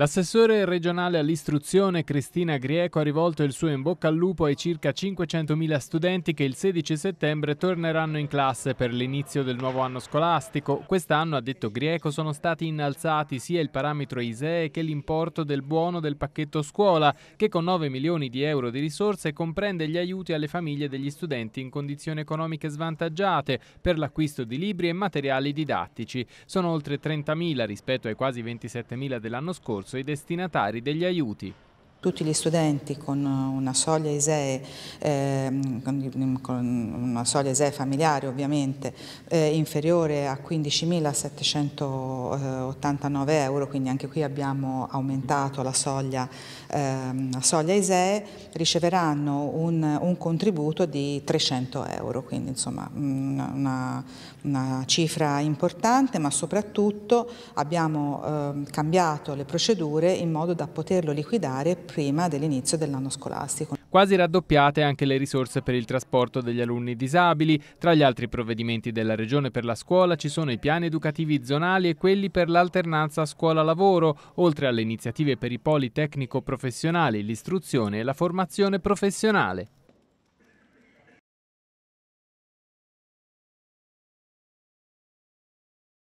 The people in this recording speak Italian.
L'assessore regionale all'istruzione Cristina Grieco ha rivolto il suo in bocca al lupo ai circa 500.000 studenti che il 16 settembre torneranno in classe per l'inizio del nuovo anno scolastico. Quest'anno, ha detto Grieco, sono stati innalzati sia il parametro ISEE che l'importo del buono del pacchetto scuola, che con 9 milioni di euro di risorse comprende gli aiuti alle famiglie degli studenti in condizioni economiche svantaggiate per l'acquisto di libri e materiali didattici. Sono oltre 30.000 rispetto ai quasi 27.000 dell'anno scorso soccorso i destinatari degli aiuti tutti gli studenti con una soglia ISEE, eh, con, una soglia ISEE familiare ovviamente, eh, inferiore a 15.789 euro, quindi anche qui abbiamo aumentato la soglia, eh, la soglia ISEE, riceveranno un, un, contributo di 300 euro, quindi insomma una, una cifra importante, ma soprattutto abbiamo ehm, cambiato le procedure in modo da poterlo liquidare prima dell'inizio dell'anno scolastico. Quasi raddoppiate anche le risorse per il trasporto degli alunni disabili. Tra gli altri provvedimenti della Regione per la scuola ci sono i piani educativi zonali e quelli per l'alternanza scuola-lavoro, oltre alle iniziative per i poli tecnico-professionali, l'istruzione e la formazione professionale.